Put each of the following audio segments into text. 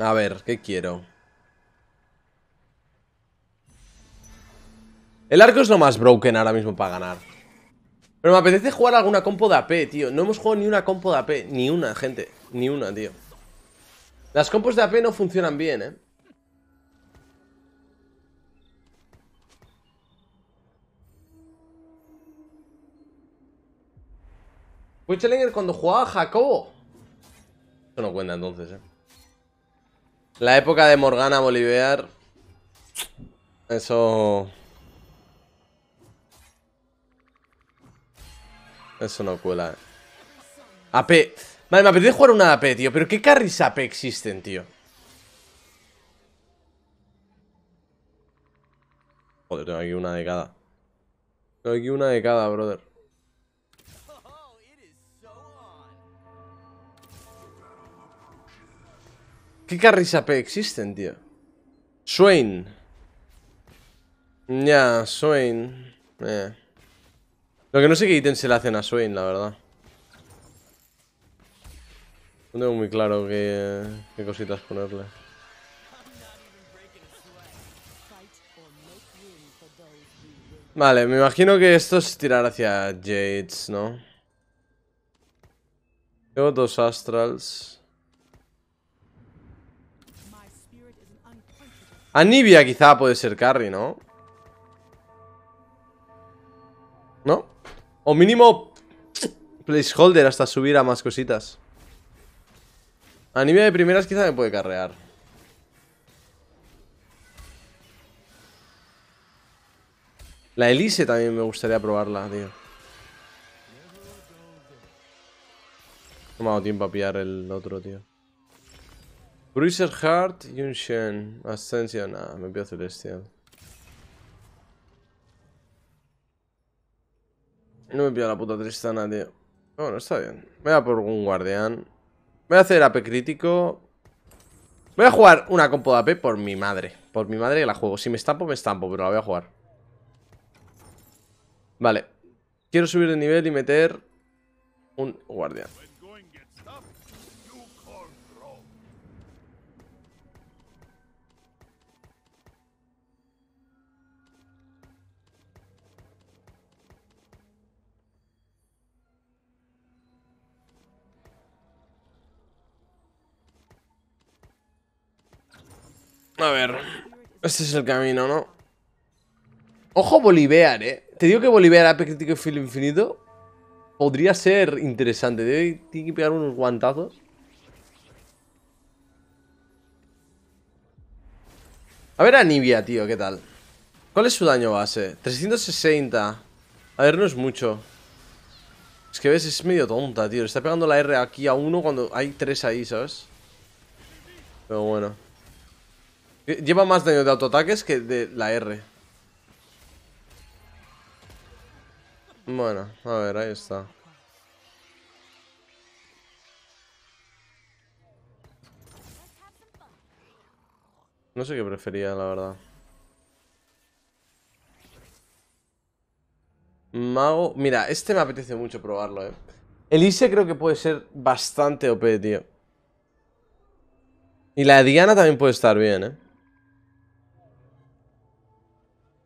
A ver, ¿qué quiero? El arco es lo más broken ahora mismo para ganar. Pero me apetece jugar alguna compo de AP, tío. No hemos jugado ni una compo de AP. Ni una, gente. Ni una, tío. Las compos de AP no funcionan bien, ¿eh? Fue cuando jugaba Jacobo. Eso no cuenta entonces, ¿eh? La época de Morgana Bolivar. Eso. Eso no cuela, eh. AP. Vale, me apetece jugar una AP, tío. Pero ¿qué carries AP existen, tío? Joder, tengo aquí una de cada. Tengo aquí una de cada, brother. ¿Qué carries AP existen, tío? Swain. Ya, Swain. Eh. Lo que no sé qué ítems se le hacen a Swain, la verdad. No tengo muy claro qué, qué cositas ponerle. Vale, me imagino que esto es tirar hacia Jades, ¿no? Tengo dos Astrals. Anivia quizá puede ser carry, ¿no? ¿No? O mínimo placeholder hasta subir a más cositas. Anivia de primeras quizá me puede carrear. La Elise también me gustaría probarla, tío. No me ha tiempo a pillar el otro, tío. Bruiser Heart, Yun Shen, Ascension, nada, ah, me pido Celestial. No me pido la puta Tristana, tío. Bueno, está bien. Voy a por un guardián. Voy a hacer AP crítico. Voy a jugar una compo de AP por mi madre. Por mi madre que la juego. Si me estampo, me estampo, pero la voy a jugar. Vale. Quiero subir de nivel y meter un guardián. A ver. Este es el camino, ¿no? Ojo Bolivar, ¿eh? Te digo que Bolivar a crítico y infinito podría ser interesante. tiene que pegar unos guantazos. A ver a Nibia, tío, ¿qué tal? ¿Cuál es su daño base? 360. A ver, no es mucho. Es que ves, es medio tonta, tío. está pegando la R aquí a uno cuando hay tres ahí, ¿sabes? Pero bueno. Eh, lleva más daño de autoataques que de la R. Bueno, a ver, ahí está. No sé qué prefería, la verdad. Mago... Mira, este me apetece mucho probarlo, eh. Elise creo que puede ser bastante OP, tío. Y la Diana también puede estar bien, eh.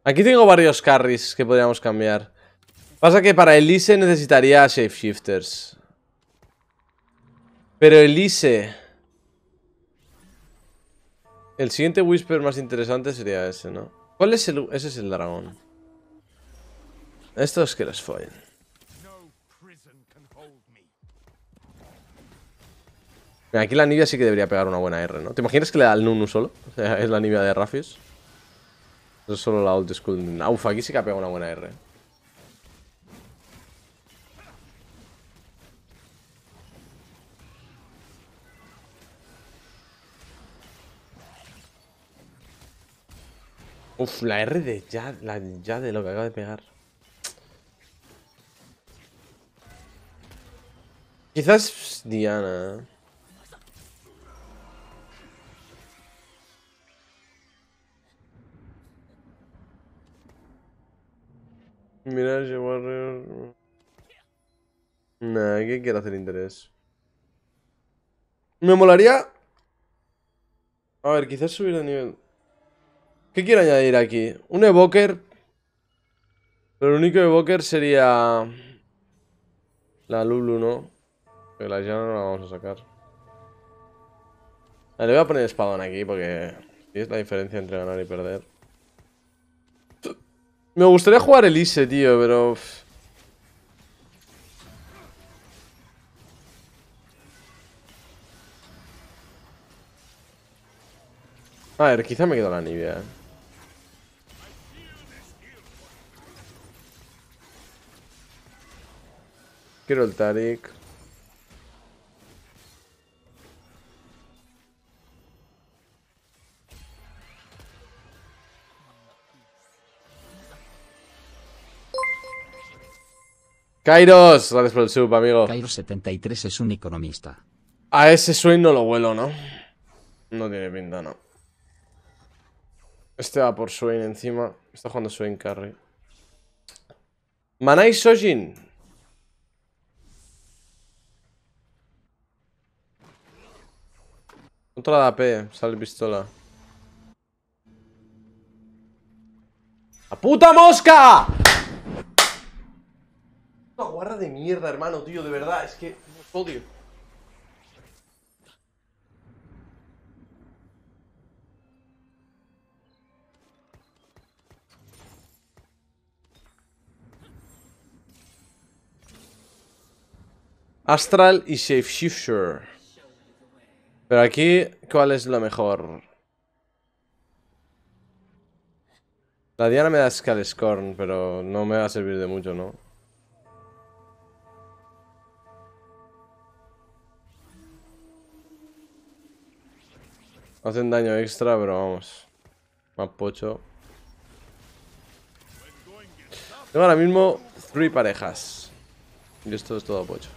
Aquí tengo varios carries que podríamos cambiar. Pasa que para Elise necesitaría shapeshifters. Pero Elise... El siguiente Whisper más interesante sería ese, ¿no? ¿Cuál es el...? Ese es el dragón. Estos que los follen. aquí la Nibia sí que debería pegar una buena R, ¿no? ¿Te imaginas que le da al Nunu solo? O sea, es la Nibia de Rafius. Eso es solo la old school. ¡Uf! aquí sí que ha pegado una buena R. Uf, la R de ya, la ya de lo que acaba de pegar. Quizás Diana. Mirage Warrior. Nah, ¿qué quiere hacer interés? Me molaría. A ver, quizás subir de nivel. ¿Qué quiero añadir aquí? Un evoker. Pero el único evoker sería. La Lulu, ¿no? Pero la llana no la vamos a sacar. A ver, le voy a poner espadón aquí porque. Es la diferencia entre ganar y perder. Me gustaría jugar el Elise, tío, pero... A ver, quizá me quedo la Nivea. Eh. Quiero el Tarik. Kairos, gracias por el sub, amigo. Kairos73 es un economista. A ese Swain no lo vuelo, ¿no? No tiene pinta, no. Este va por Swain encima. Está jugando Swain carry. Manai Sojin. Contra la P, sale pistola. ¡La puta mosca! Una guarda de mierda, hermano, tío, de verdad, es que odio. Astral y Safe Shifter. Pero aquí, ¿cuál es lo mejor? La Diana me da Scorn, pero no me va a servir de mucho, ¿no? Hacen daño extra, pero vamos. Más pocho. Tengo ahora mismo tres parejas. Y esto es todo pocho.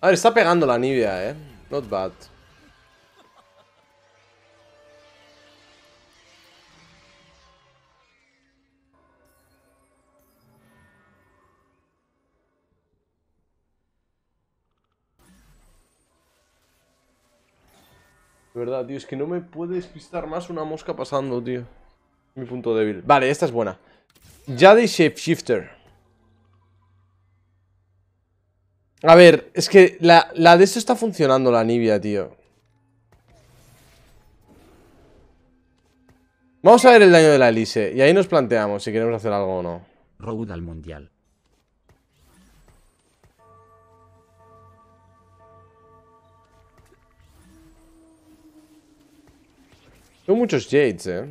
A ver, está pegando la Nibia, eh. Not bad. Es que no me puede despistar más una mosca pasando, tío. Mi punto débil. Vale, esta es buena. Jade Shapeshifter. A ver, es que la, de esto está funcionando, la Nibia, tío. Vamos a ver el daño de la Elise. Y ahí nos planteamos si queremos hacer algo o no. Road al mundial. Son muchos Jades, eh.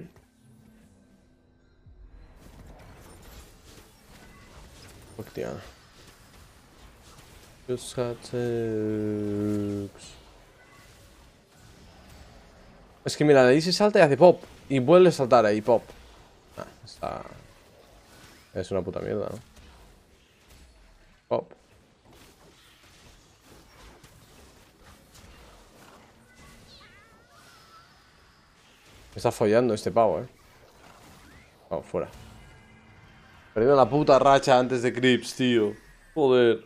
Hostia. Just had Es que mira, de ahí se salta y hace pop. Y vuelve a saltar ahí, pop. Ah, está... Es una puta mierda, ¿no? Pop. Me está follando este pavo, eh. Vamos, fuera. Perdiendo la puta racha antes de Crips, tío. Joder.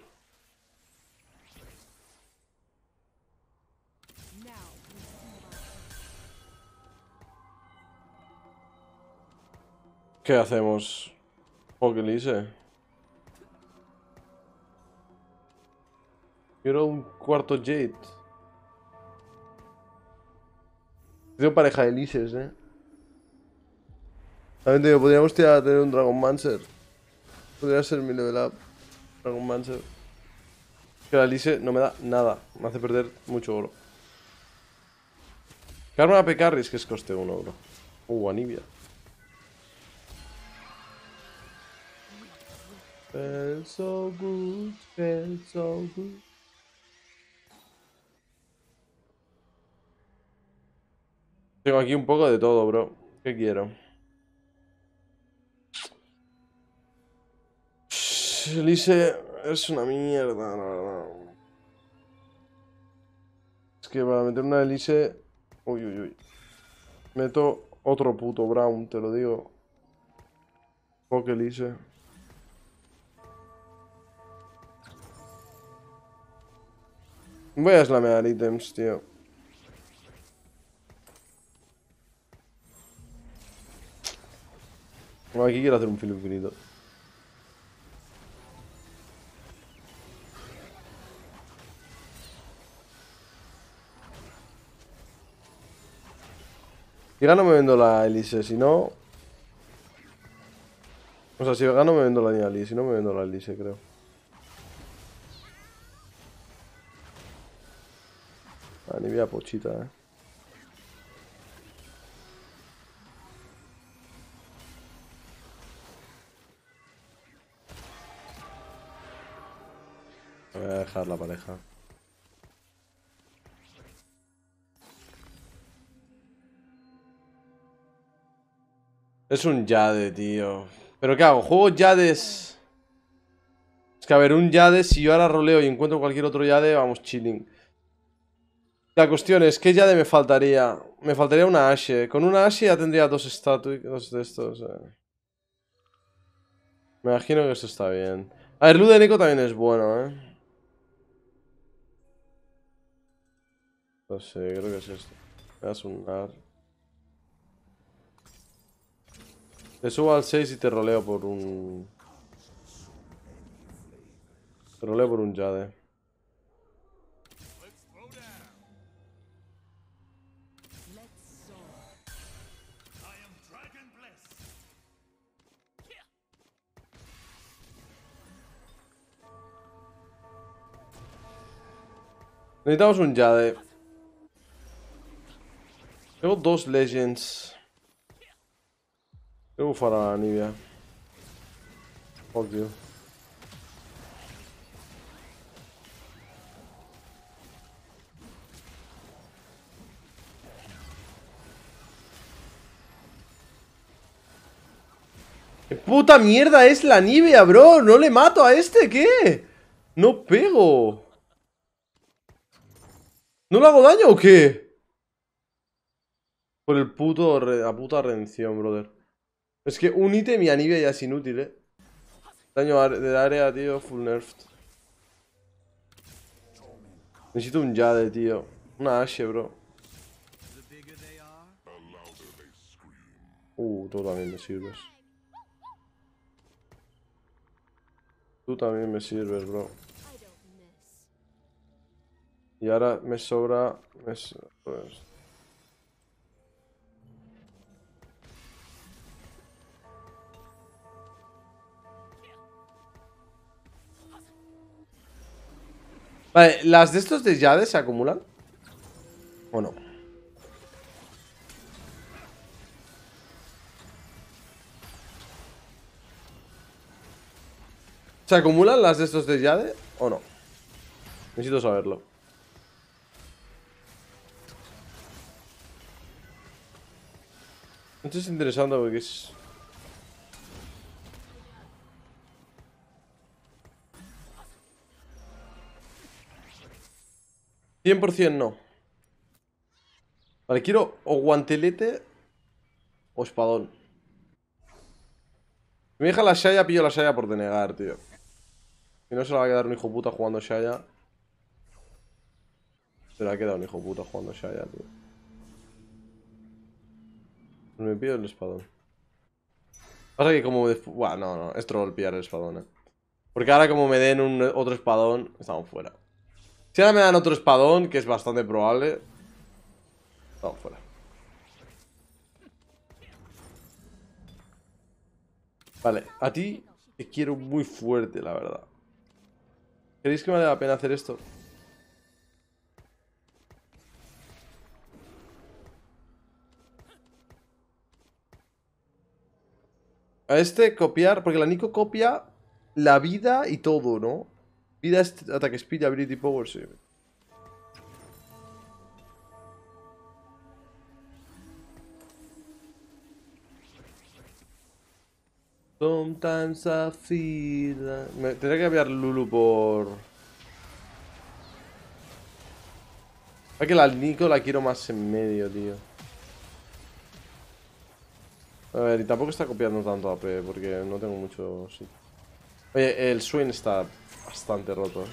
¿Qué hacemos? ¿Qué le hice. Quiero un cuarto Jade. Tengo pareja de Lises, eh. También digo, podríamos tirar tener un Dragon Mancer. Podría ser mi level up. Dragon Mancer. Que la Lise no me da nada. Me hace perder mucho oro. Carmen Pe Carries, que es coste 1, oro Uh, Anivia. Felt so good, so good. Tengo aquí un poco de todo, bro. ¿Qué quiero? Elise es una mierda, la Es que para meter una Elise... Uy, uy, uy. Meto otro puto Brown, te lo digo. Poke Elise. Voy a slamear ítems, tío. aquí quiero hacer un filo infinito. Si gano me vendo la Elise si no... O sea, si gano me vendo la Nidalee, si no me vendo la Elise, creo. Ah, ni vida pochita, eh. la pareja. Es un Jade, tío. ¿Pero qué hago? ¿Juego Yades Es que a ver, un Jade, si yo ahora roleo y encuentro cualquier otro Jade, vamos chilling. La cuestión es, ¿qué Jade me faltaría? Me faltaría una Ashe. Con una Ashe ya tendría dos estatuas de estos. Me imagino que esto está bien. A ver, Ludenico también es bueno, eh. No sé, creo que es esto. Me un ar. Te subo al 6 y te roleo por un... Te roleo por un Jade. Necesitamos un Jade. Tengo dos Legends. Tengo bufar a Nibia. Fuck you. ¿Qué puta mierda es la Nivea, bro? ¿No le mato a este? ¿Qué? No pego. ¿No le hago daño o qué? Por el puto, a puta redención, brother. Es que un ítem y anivia ya es inútil, eh. Daño de área, tío, full nerfed. Necesito un Jade, tío. Una Ashe, bro. Uh, tú también me sirves. Tú también me sirves, bro. Y ahora me sobra... Me sobra. Pues, Vale, ¿las de estos de Jade se acumulan? ¿O no? ¿Se acumulan las de estos de Jade o no? Necesito saberlo. Esto es interesante porque es... 100% no. Vale, quiero o guantelete o espadón. Si me la Shaya, pillo la Shaya por denegar, tío. Si no se la va a quedar un hijo puta jugando Shaya. Se la ha quedado un hijo puta jugando Shaya, tío. Me pido el espadón. Pasa que como... Bueno, no, no. Es troll pillar el espadón, eh. Porque ahora como me den un, otro espadón, estamos fuera. Si ahora me dan otro espadón, que es bastante probable. Vamos fuera. Vale, a ti te quiero muy fuerte, la verdad. ¿Creéis que vale la pena hacer esto? A este copiar, porque la Nico copia la vida y todo, ¿no? Vida, ataque speed, ability power, sí. Sometimes I feel... Me, que cambiar Lulu por... Es que la Nico la quiero más en medio, tío. A ver, y tampoco está copiando tanto AP porque no tengo mucho sitio. Oye, el swing está bastante roto. ¿eh?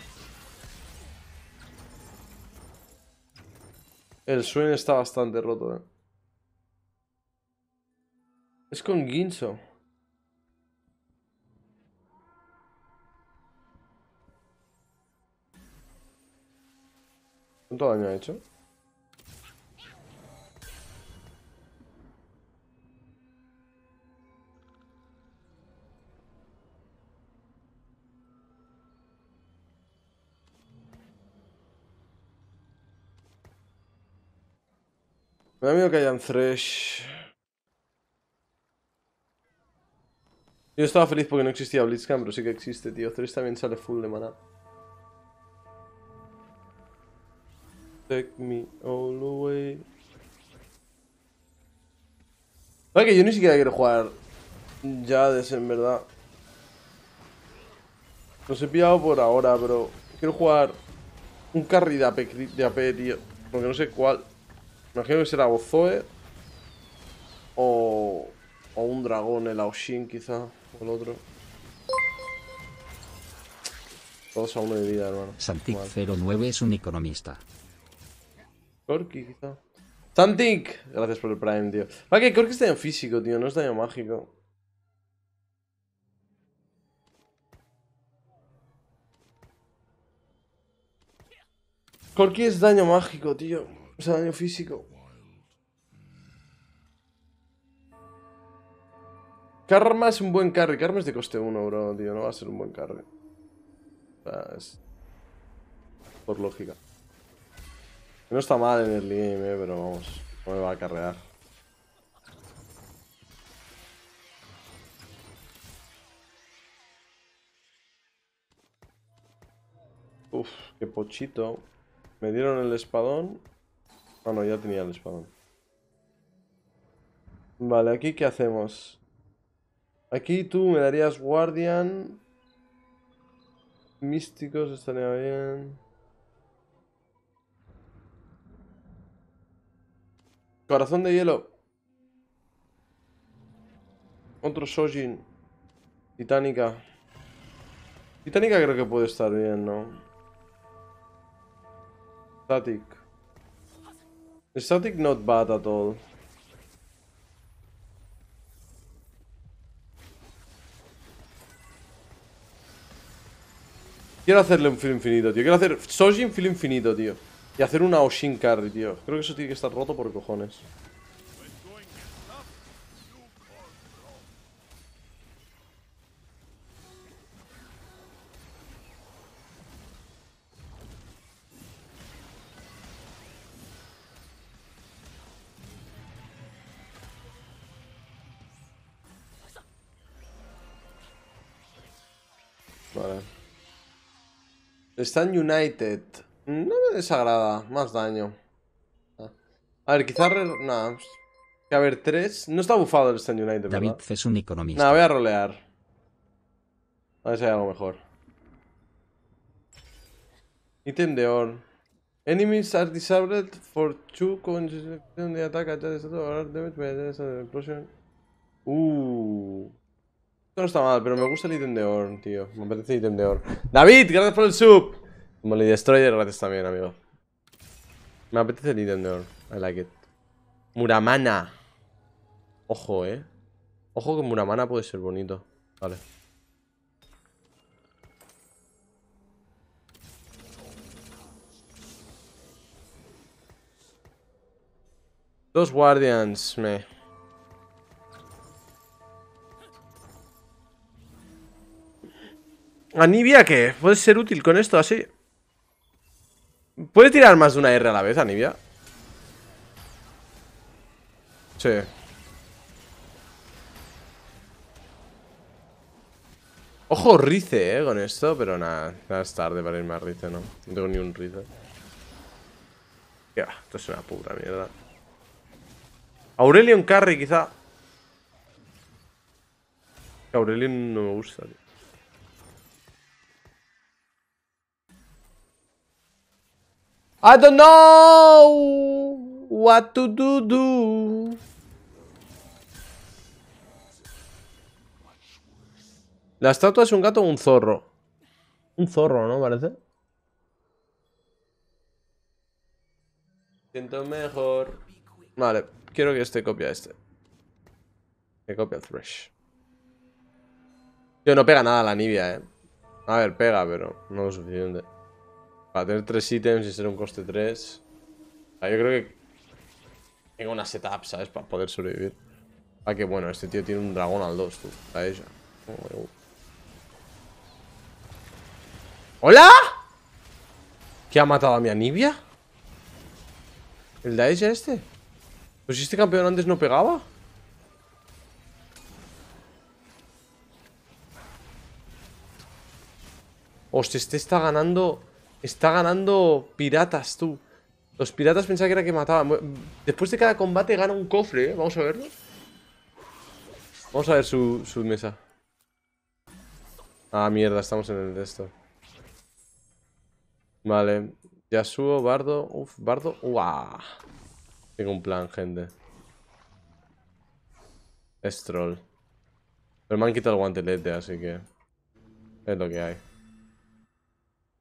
El swing está bastante roto, eh. Es con guincho. ¿Cuánto daño ha hecho? Me da miedo que hayan Thresh. Yo estaba feliz porque no existía Blitzcam pero sí que existe, tío. Thresh también sale full de mana Take me all away. Vale, que yo ni siquiera quiero jugar Jades, en verdad. Los he pillado por ahora, pero quiero jugar un carry de AP, de AP tío. Porque no sé cuál. Imagino que será o o, o un dragón, el Aoshin quizá, o el otro. Todos a uno de vida, hermano. santik 09 es un economista. Corky quizá. Santic, gracias por el Prime, tío. Va ah, que Corky es daño físico, tío, no es daño mágico. Corky es daño mágico, tío. O sea, daño físico. Karma es un buen carry. Karma es de coste 1, bro, tío. No va a ser un buen carry. O es... Por lógica. No está mal en el game, eh, pero vamos. No me va a cargar. Uf, qué pochito. Me dieron el espadón Ah, no, ya tenía el spawn. Vale, aquí ¿qué hacemos? Aquí tú me darías guardian. Místicos estaría bien. Corazón de hielo. Otro Sojin. Titánica. Titánica creo que puede estar bien, ¿no? Static. There's not bad at all. Quiero hacerle un film infinito, tío. Quiero hacer Sojin film infinito, tío. Y hacer una Oshin carry, tío. Creo que eso tiene que estar roto por cojones. Vale. Están United. No me desagrada. Más daño. Ah. A ver, quizás... Nada. Pues, que a ver, tres... No está bufado el Stand United, David es un economista. Nada, voy a rolear. A ver si hay algo mejor. Item de oro. Enemies are disabled for two con de ataque. Uh no está mal, pero me gusta el ítem de Orn, tío. Me apetece el ítem de Orn. ¡David! ¡Gracias por el sub! Como le Destroyer, gracias también, amigo. Me apetece el ítem de Orn. I like it. Muramana. Ojo, eh. Ojo que Muramana puede ser bonito. Vale. Dos Guardians, me. Anivia, ¿qué? ¿Puede ser útil con esto así? ¿Puede tirar más de una R a la vez, Anivia? Sí Ojo, Rice, eh, con esto Pero nada, ya es tarde para irme a Rice, no No tengo ni un Rice Ya, esto es una puta mierda Aurelion Carry, quizá Aurelion no me gusta, tío I don't know what to do La estatua es un gato o un zorro. Un zorro, ¿no? Parece. Siento mejor. Vale, quiero que este copie a este. Que copia Thresh. Tío, no pega nada la Nibia, eh. A ver, pega, pero no lo suficiente. Para tener tres ítems y ser un coste 3. yo creo que tengo una setup, ¿sabes? Para poder sobrevivir. Ah, que bueno, este tío tiene un dragón al 2, tú. A ella. ¿Hola? ¿Qué ha matado a mi Anivia? ¿El de ella este? Pues si este campeón antes no pegaba. Hostia, este está ganando Está ganando piratas, tú. Los piratas pensaba que era que mataban. Después de cada combate gana un cofre, ¿eh? Vamos a verlo. Vamos a ver su, mesa. Ah, mierda, estamos en el de esto. Vale. subo Bardo. Uf, Bardo. ¡Uah! Tengo un plan, gente. Es troll. Pero me han quitado el guantelete, así que... Es lo que hay.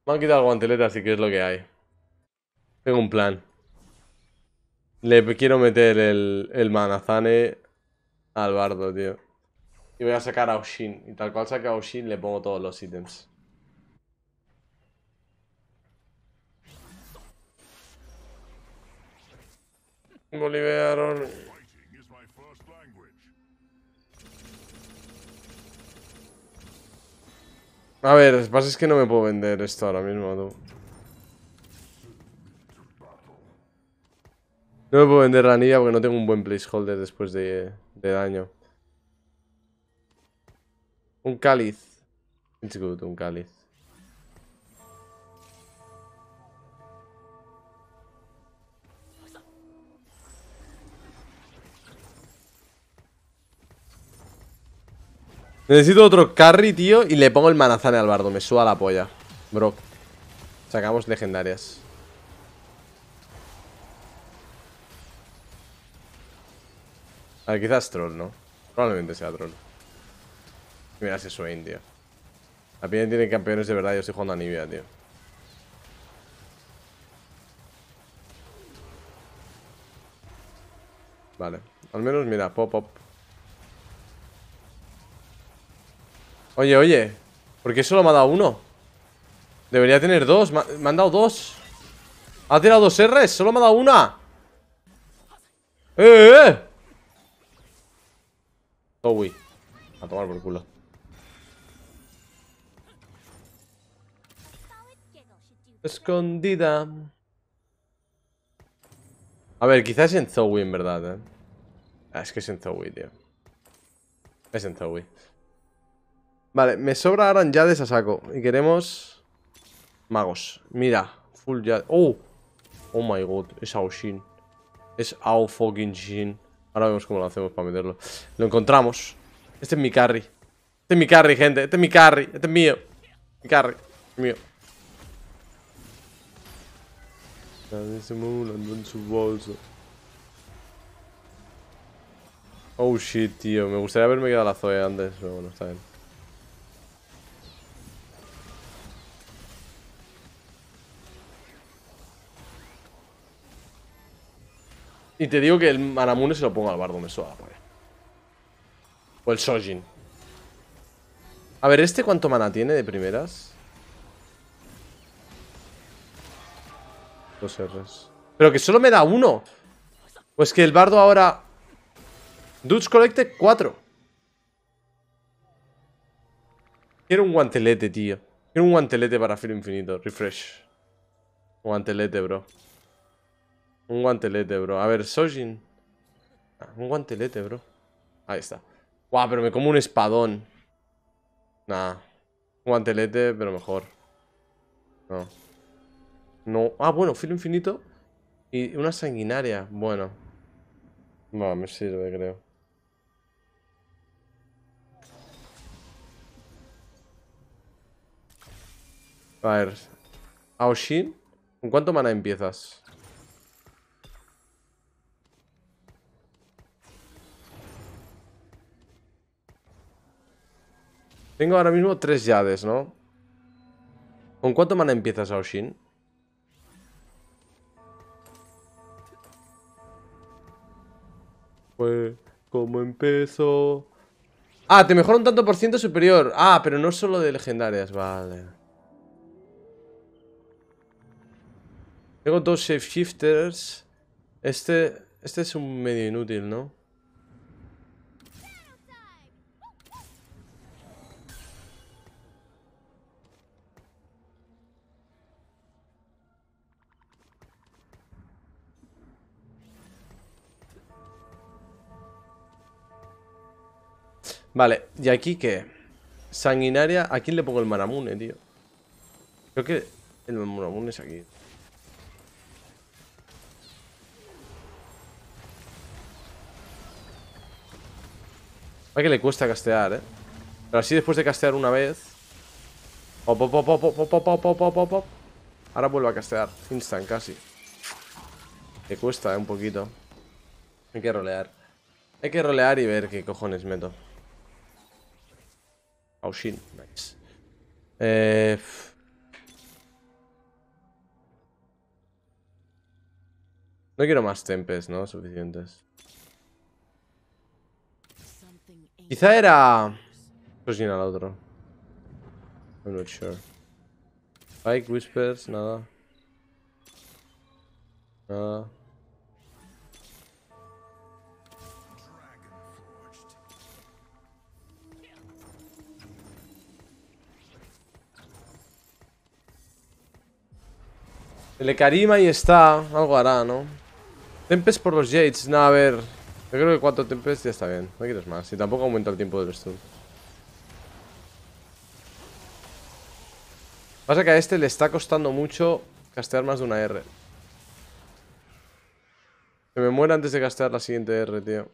Me han quitado el guantelete, así que es lo que hay. Tengo un plan. Le quiero meter el, manazane al bardo, tío. Y voy a sacar a Oshin. Y tal cual saca a Oshin, le pongo todos los ítems. Boliviaron. A ver, lo que pasa es que no me puedo vender esto ahora mismo, No me puedo vender la anilla porque no tengo un buen placeholder después de, de daño. Un cáliz. It's good, un cáliz. Necesito otro carry, tío Y le pongo el manazán al bardo Me suba la polla Bro Sacamos legendarias A ver, quizás troll, ¿no? Probablemente sea troll Mira ese Swain, tío La tiene campeones de verdad Yo estoy jugando a Nivea, tío Vale Al menos, mira, pop, pop Oye, oye ¿Por qué solo me ha dado uno? Debería tener dos Me han dado dos Ha tirado dos R's Solo me ha dado una ¡Eh, eh! eh! A tomar por culo Escondida A ver, quizás es en Zoe en verdad, eh ah, Es que es en Zoe, tío Es en Zoe Vale, me sobra Aran Yades a saco. Y queremos... Magos. Mira. Full Yades. ¡Oh! Oh my god. Es Shin Es Ao fucking Shin. Ahora vemos cómo lo hacemos para meterlo. Lo encontramos. Este es mi carry. Este es mi carry, gente. Este es mi carry. Este es mío. Mi carry. Este es mío. en su bolso. Oh shit, tío. Me gustaría haberme quedado la Zoe antes, pero bueno, está bien. Y te digo que el Manamune se lo pongo al bardo, me eh. O el Sojin. A ver, ¿este cuánto mana tiene de primeras? Dos R's. Pero que solo me da uno. Pues que el bardo ahora... Dudes Collected cuatro Quiero un guantelete, tío. Quiero un guantelete para Filo Infinito. Refresh. Guantelete, bro. Un guantelete, bro. A ver, Sojin. Ah, un guantelete, bro. Ahí está. Guau, pero me como un espadón. Nah. Un guantelete, pero mejor. No. No. Ah, bueno, filo infinito. Y una sanguinaria. Bueno. No, me sirve, creo. A ver. Aoshin. ¿Con cuánto mana empiezas? Tengo ahora mismo tres llaves, ¿no? ¿Con cuánto mana empiezas, Aoshin? Pues, ¿cómo empezó... Ah, te mejora un tanto por ciento superior. Ah, pero no solo de legendarias, vale. Tengo dos shape shifters. Este, este es un medio inútil, ¿no? Vale, ¿y aquí qué? Sanguinaria, ¿a quién le pongo el Maramune, tío? Creo que el Maramune es aquí Va que le cuesta castear, eh Pero así después de castear una vez Pop, Ahora vuelvo a castear. Instant casi. Le cuesta eh, un poquito. Hay que rolear. Hay que rolear y ver qué cojones meto. Oh, eh, no quiero más tempes, ¿no? Suficientes. Quizá era... Pues llena al otro. I'm not sure. whispers, nada. Nada. El carima y está. Algo hará, ¿no? Tempest por los Jades. Nada, a ver. Yo creo que cuatro Tempest ya está bien. No quieres más. Y tampoco aumenta el tiempo del stun. Pasa que a este le está costando mucho castear más de una R. Que me muera antes de castear la siguiente R, tío.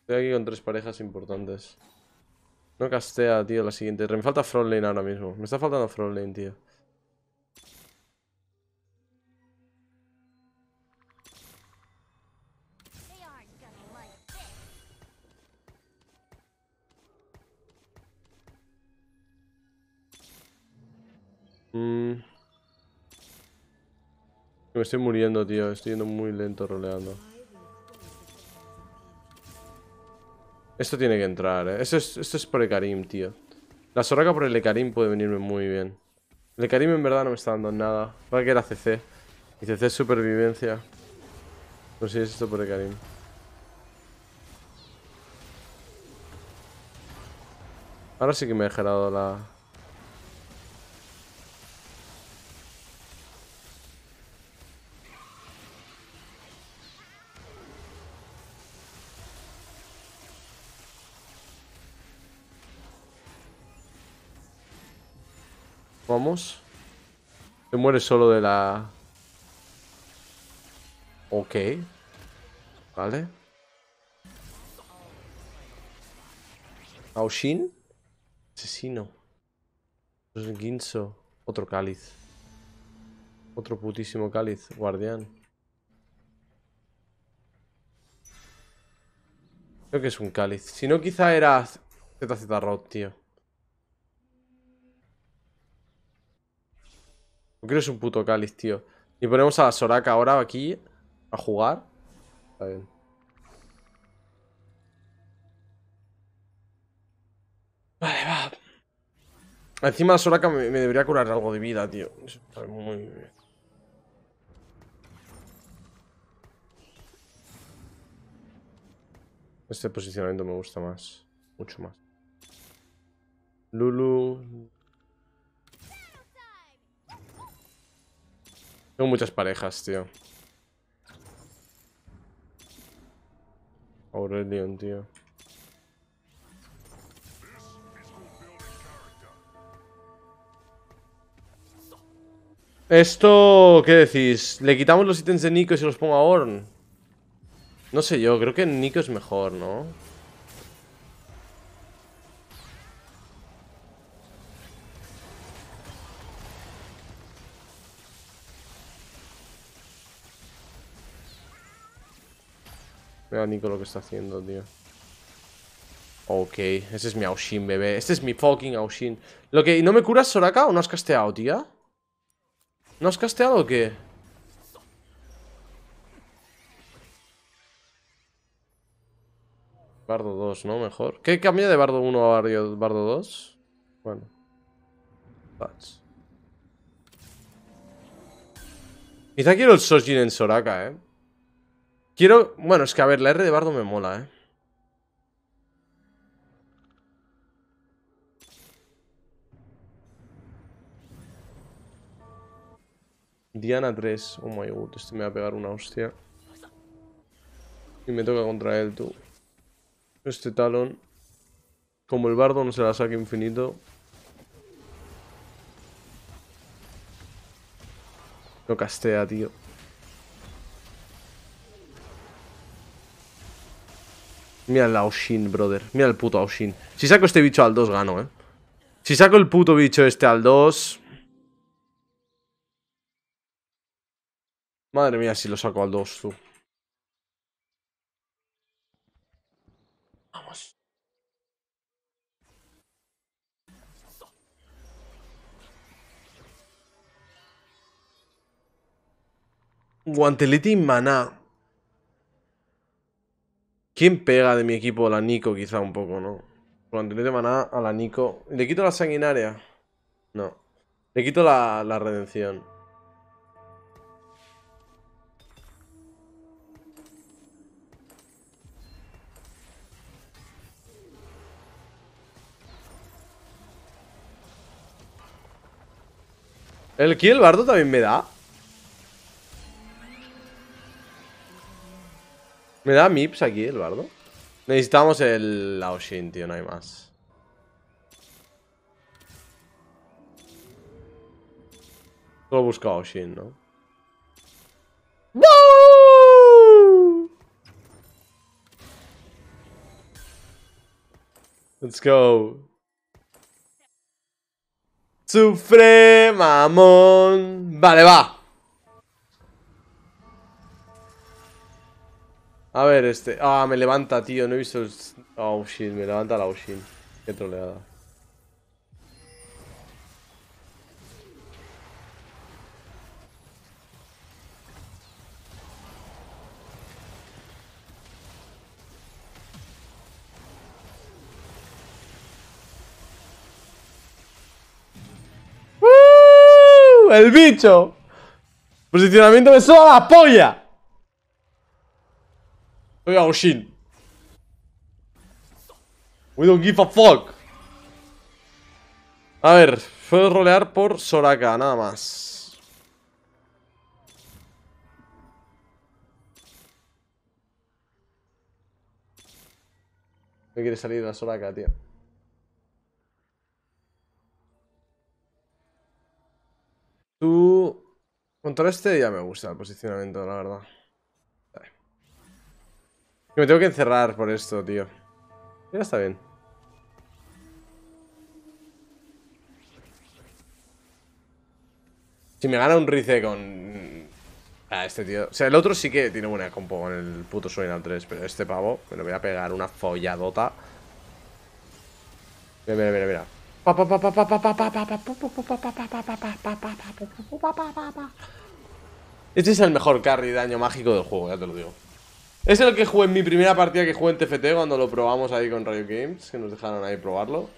Estoy aquí con tres parejas importantes. No castea, tío, la siguiente. Me falta lane ahora mismo. Me está faltando lane, tío. Mm. Me estoy muriendo, tío. Estoy yendo muy lento roleando. Esto tiene que entrar, ¿eh? Esto es, por el Karim, tío. La Soraka por el Karim puede venirme muy bien. El Karim en verdad no me está dando nada. para a que era CC. Y CC es supervivencia. pues si es esto por el Karim. Ahora sí que me he generado la... Se muere solo de la... Ok. Vale. Aoshin. Asesino. Ginzo. Otro cáliz. Otro putísimo cáliz. Guardián. Creo que es un cáliz. Si no, quizá era ZZ tío. Creo un puto cáliz, tío. Y ponemos a la Soraka ahora aquí a jugar. Está bien. Vale, va. Encima la Soraka me, debería curar algo de vida, tío. Está muy bien. Este posicionamiento me gusta más. Mucho más. Lulu, Tengo muchas parejas, tío. Aurelion, tío. Esto, ¿qué decís? ¿Le quitamos los ítems de Nico y se los pongo a Orn? No sé yo, creo que Nico es mejor, ¿no? Nico lo que está haciendo, tío. Ok, ese es mi Aushin, bebé. Este es mi fucking Aushin. Lo que... ¿No me curas, Soraka? ¿O no has casteado, tía? ¿No has casteado o qué? Bardo 2, ¿no? Mejor. ¿Qué cambia de Bardo 1 a Bardo 2? Bueno. That's. Quizá quiero el Sojin en Soraka, ¿eh? Quiero... Bueno, es que a ver, la R de Bardo me mola, ¿eh? Diana 3. Oh my god, este me va a pegar una hostia. Y me toca contra él, tú. Este talón. Como el bardo no se la saque infinito. Lo castea, tío. Mira el Aushin, brother. Mira el puto Aushin. Si saco este bicho al 2, gano, eh. Si saco el puto bicho este al 2... Madre mía, si lo saco al 2, tú. Vamos. Guantelete y maná. ¿Quién pega de mi equipo? La Nico, quizá un poco, ¿no? Cuando le de maná, a la Nico. ¿Le quito la sanguinaria? No. Le quito la, la redención. ¿El kill bardo también me da? ¿Me da mips aquí el bardo? Necesitamos el Laoshin, tío, no hay más. Solo busca Oshin, ¿no? Let's go. Sufre, mamón. Vale, va. A ver, este... Ah, me levanta, tío. No he visto el... Oh, shit. Me levanta la Oshin. Qué troleada. ¡Uh! ¡El bicho! Posicionamiento me a la polla. We don't give a fuck. A ver, puedo rolear por Soraka, nada más. Me quiere salir la Soraka, tío. Tú... Contra este ya me gusta el posicionamiento, la verdad. Que me tengo que encerrar por esto, tío. Ya está bien. Si me gana un Rice con... Ah, este tío... O sea, el otro sí que tiene buena compo con el puto Suenal 3 Pero este pavo me lo voy a pegar una folladota Mira, mira, mira, mira Este es el mejor carry daño mágico del juego, ya te lo digo es el que jugué en mi primera partida que jugué en TFT cuando lo probamos ahí con Rayo Games, que nos dejaron ahí probarlo.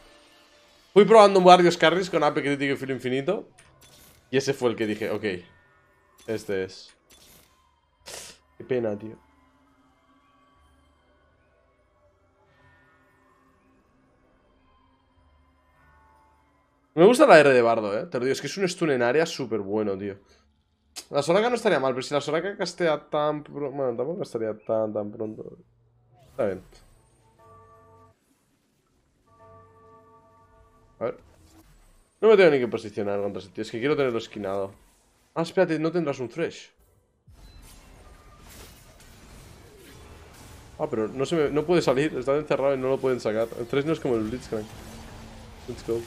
Fui probando varios carries con AP crítico y filo infinito. Y ese fue el que dije, ok, este es. Qué pena, tío. Me gusta la R de Bardo, eh. Te lo digo, es que es un stun en área súper bueno, tío. La Soraka no estaría mal, pero si la Soraka castea tan pronto... Bueno, tampoco estaría tan, tan pronto. Está bien. A ver. No me tengo ni que posicionar contra ese tío. Es que quiero tenerlo esquinado. Ah, espérate, no tendrás un Thresh. Ah, pero no, se me, no puede salir. Está encerrado y no lo pueden sacar. El Thresh no es como el Blitzcrank. Let's go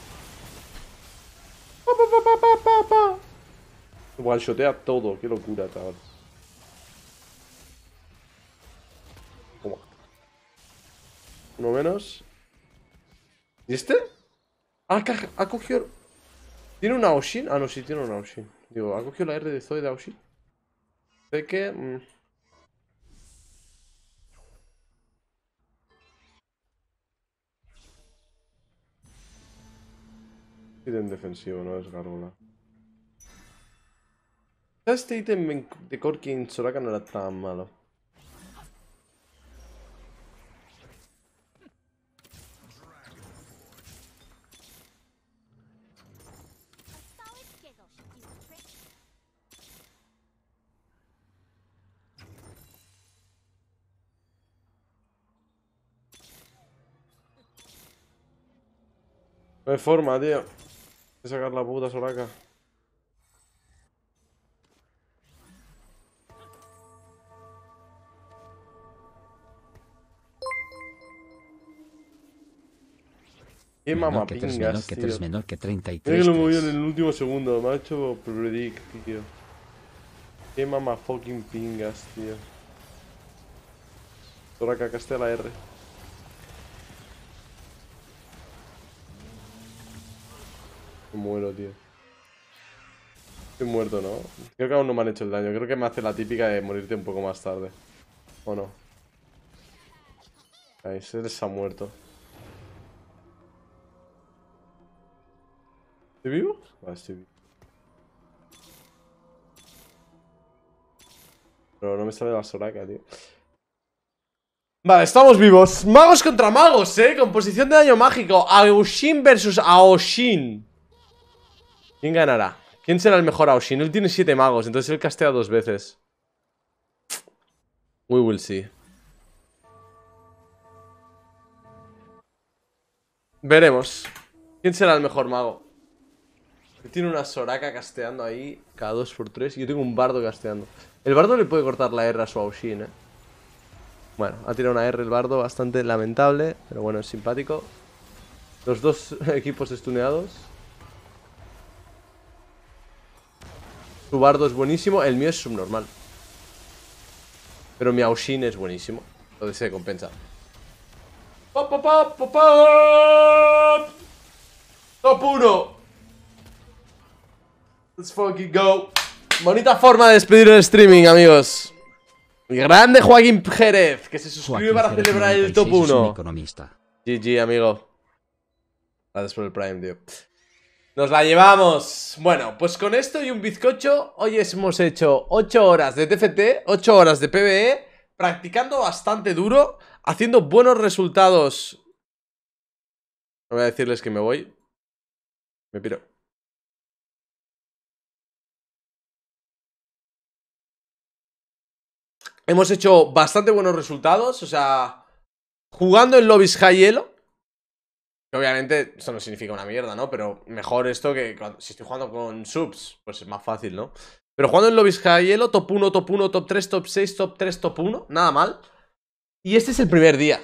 one todo, qué locura, chaval. no menos. ¿Y este? Ah, ha cogido. ¿Tiene una Oshin? Ah, no, sí, tiene una Oshin. Digo, ¿ha cogido la R de Zoe de Oshin? Sé que. Mm. en defensivo, no es Gargola este ítem de Corkin Soraka no era tan malo. No forma, tío, de sacar la puta Soraka. Qué que tres, menor que que lo movió en el último segundo, Me ha hecho Predict, tío. Qué mama fucking pingas, tío. Ahora cacaste a la R. Me muero, tío. Estoy muerto, ¿no? Creo que aún no me han hecho el daño. Creo que me hace la típica de morirte un poco más tarde. ¿O no? Ahí se les ha muerto. ¿Estoy vivo? Vale, ah, estoy vivo. Pero no me sale la Soraka, tío. Vale, estamos vivos. Magos contra magos, ¿eh? Composición de daño mágico. Aoshin versus Aoshin. ¿Quién ganará? ¿Quién será el mejor Aoshin? Él tiene siete magos, entonces él castea dos veces. We will see. Veremos. ¿Quién será el mejor mago? Tiene una Soraka casteando ahí cada 2 por 3 y yo tengo un bardo casteando. El bardo le puede cortar la R a su Aushin, eh. Bueno, ha tirado una R el bardo bastante lamentable, pero bueno, es simpático. Los dos equipos estuneados. Su bardo es buenísimo, el mío es subnormal. Pero mi Aushin es buenísimo, entonces se compensa. ¡Pop, pop, pop, pop! ¡Top 1! Let's fucking go. Bonita forma de despedir el streaming, amigos. Grande Joaquín Jerez, que se suscribe para celebrar el top 1. GG, amigo. Gracias por el Prime, tío. Nos la llevamos. Bueno, pues con esto y un bizcocho, hoy hemos hecho 8 horas de TFT, 8 horas de PvE, practicando bastante duro, haciendo buenos resultados. Voy a decirles que me voy. Me piro. Hemos hecho bastante buenos resultados, o sea, jugando en lobbies high hielo. Obviamente, eso no significa una mierda, ¿no? Pero mejor esto que si estoy jugando con subs, pues es más fácil, ¿no? Pero jugando en lobbies high hielo, top 1, top 1, top 3, top 6, top 3, top 1, nada mal. Y este es el primer día.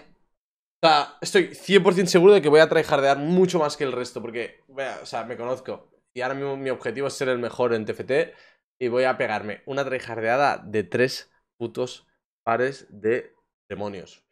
O sea, estoy 100% seguro de que voy a tryhardear mucho más que el resto, porque, o sea, me conozco. Y ahora mismo mi objetivo es ser el mejor en TFT y voy a pegarme una tryhardeada de 3 putos pares de demonios.